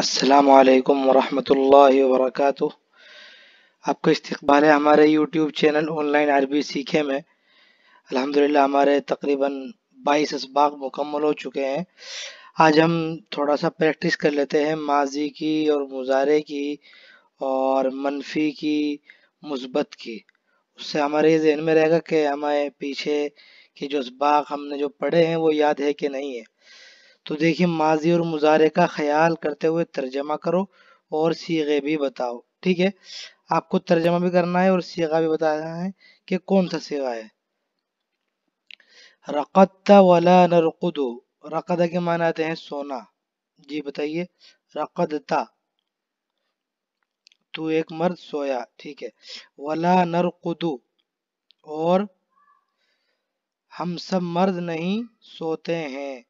असलकम वरहमल वरक आपका इस्तबाल है हमारे यूट्यूब चैनल ऑनलाइन अरबी सीखे में अल्हम्दुलिल्लाह हमारे तकरीबन 22 इसबाक मुकम्मल हो चुके हैं आज हम थोड़ा सा प्रैक्टिस कर लेते हैं माजी की और मुजारे की और मनफी की मुस्बत की उससे हमारे ये जहन में रहेगा कि हमारे पीछे के जो इसबाक हमने जो पढ़े हैं वो याद है कि नहीं है तो देखिए माजी और मुजारे का ख्याल करते हुए तर्जमा करो और सीगे भी बताओ ठीक है आपको तर्जमा भी करना है और सीगा भी बताना है कि कौन सा सीगा है रकत्ता वला नरकुदो रकदा के माने आते हैं सोना जी बताइए रकदता तू एक मर्द सोया ठीक है वला नरकुदो और हम सब मर्द नहीं सोते हैं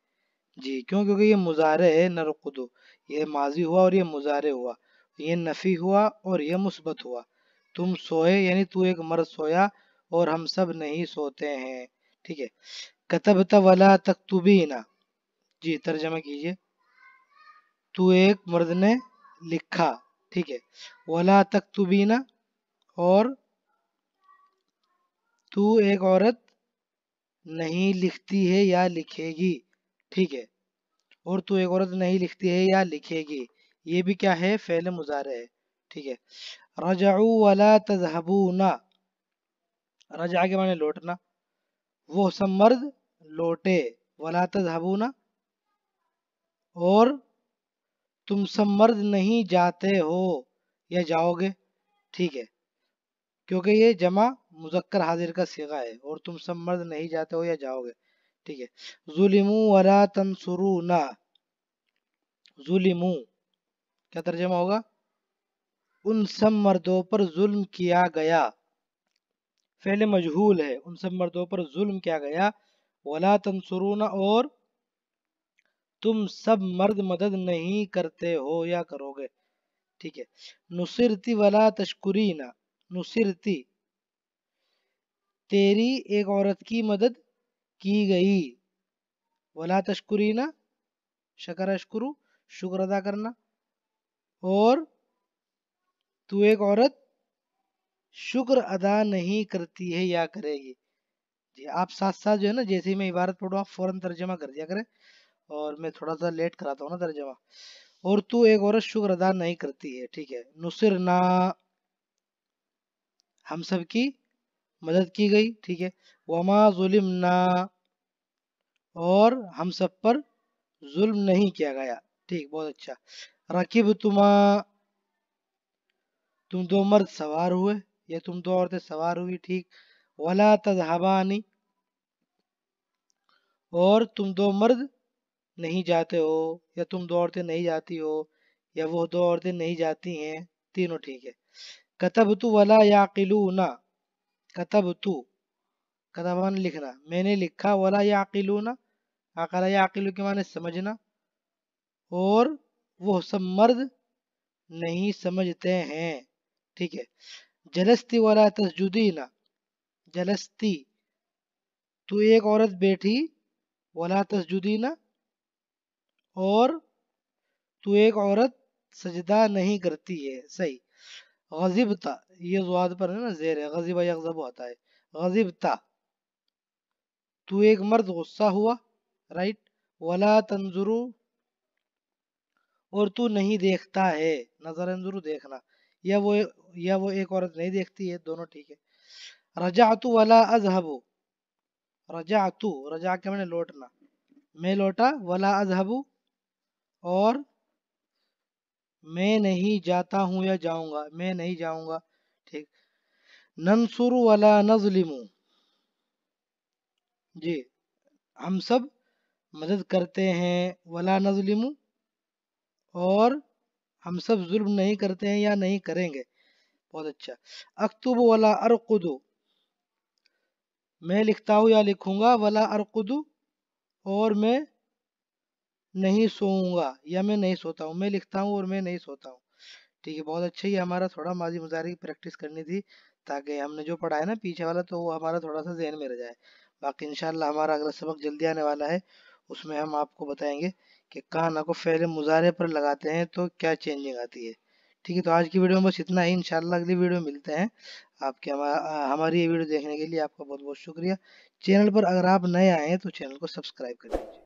जी क्यों क्योंकि ये मुजारे है नरकुदो ये माजी हुआ और ये मुजारे हुआ ये नफ़ी हुआ और ये मुस्बत हुआ तुम सोए यानी तू एक मर्द सोया और हम सब नहीं सोते हैं ठीक है कतब तला ना जी तर्जमा कीजिए तू एक मर्द ने लिखा ठीक है वला तक ना और तू एक औरत नहीं लिखती है या लिखेगी ठीक है और तू एक औरत नहीं लिखती है या लिखेगी ये भी क्या है फेल मुजार है ठीक है रजाऊ वाला ना रजा के माने लौटना वो सब मर्द लौटे वाला ना और तुम सब मर्द नहीं जाते हो या जाओगे ठीक है क्योंकि ये जमा मुजक्कर हाजिर का सिगा है और तुम सब मर्द नहीं जाते हो या जाओगे ठीक है जुलिमु वला तंसुरुना जुलिमु क्या तर्जमा होगा उन सब मर्दों पर जुल्म किया गया फेले मजहूल है उन सब मर्दों पर जुल्म किया गया वला तंसुरुना और तुम सब मर्द मदद नहीं करते हो या करोगे ठीक है नुसरती वला तशकुरीना नुसरती तेरी एक औरत की मदद की गई वला तश्कुरी ना शकर अश्कुरु शुक्र अदा करना और तू एक औरत शुक्र अदा नहीं करती है या करेगी जी आप साथ साथ जो है ना जैसे ही मैं इबारत पढ़ू आप फौरन तर्जमा कर दिया करें और मैं थोड़ा सा लेट कराता हूँ ना तर्जमा और तू एक औरत शुक्र अदा नहीं करती है ठीक है नुसर ना हम सब की मदद की गई ठीक है वमा जुलिम ना और हम सब पर जुल्म नहीं किया गया ठीक बहुत अच्छा रकीब तुमा तुम दो मर्द सवार हुए या तुम दो औरतें सवार हुई ठीक वला तजहबानी और तुम दो मर्द नहीं जाते हो या तुम दो औरतें नहीं जाती हो या वो दो औरतें नहीं जाती हैं तीनों ठीक है कतब तो वला याकिलू ना कतब तो कतबन लिखना मैंने लिखा वाला या ना अकला या अकीलू के माने समझना और वो सब मर्द नहीं समझते हैं ठीक है जलस्ती वाला तस्जुदी ना जलस्ती तू एक औरत बैठी वाला तस्जुदी ना और तू एक औरत सजदा नहीं करती है सही था ये जुआद पर है ना जेर है गजीबा यकजब होता है था तू एक मर्द गुस्सा हुआ राइट वला तंजुरु और तू नहीं देखता है नजर अंजुरु देखना या वो या वो एक औरत नहीं देखती है दोनों ठीक है रजा तू वला अजहबू रजा तू रजा के मैंने लौटना मैं लौटा वला अजहबू और मैं नहीं जाता हूँ या जाऊंगा मैं नहीं जाऊंगा ठीक नंसुर वाला नजलिमू जी हम सब मदद करते हैं वाला नजलिमू और हम सब जुल्म नहीं करते हैं या नहीं करेंगे बहुत अच्छा अक्तुब वाला अरकुदो मैं लिखता हूँ या लिखूंगा वाला अरकुदो और मैं नहीं सोऊंगा या मैं नहीं सोता हूँ मैं लिखता हूँ और मैं नहीं सोता हूँ ठीक है बहुत अच्छा ही हमारा थोड़ा माजी मुजाहरे की प्रैक्टिस करनी थी ताकि हमने जो पढ़ा है ना पीछे वाला तो वो हमारा थोड़ा सा जहन में रह जाए बाकी इनशाला हमारा अगला सबक जल्दी आने वाला है उसमें हम आपको बताएंगे कि कहना को फेले मुजाहरे पर लगाते हैं तो क्या चेंजिंग आती है ठीक है तो आज की वीडियो में बस इतना ही इनशाला अगली वीडियो में मिलते हैं आपके हमारा हमारी ये वीडियो देखने के लिए आपका बहुत बहुत शुक्रिया चैनल पर अगर आप नए आए हैं तो चैनल को सब्सक्राइब कर लीजिए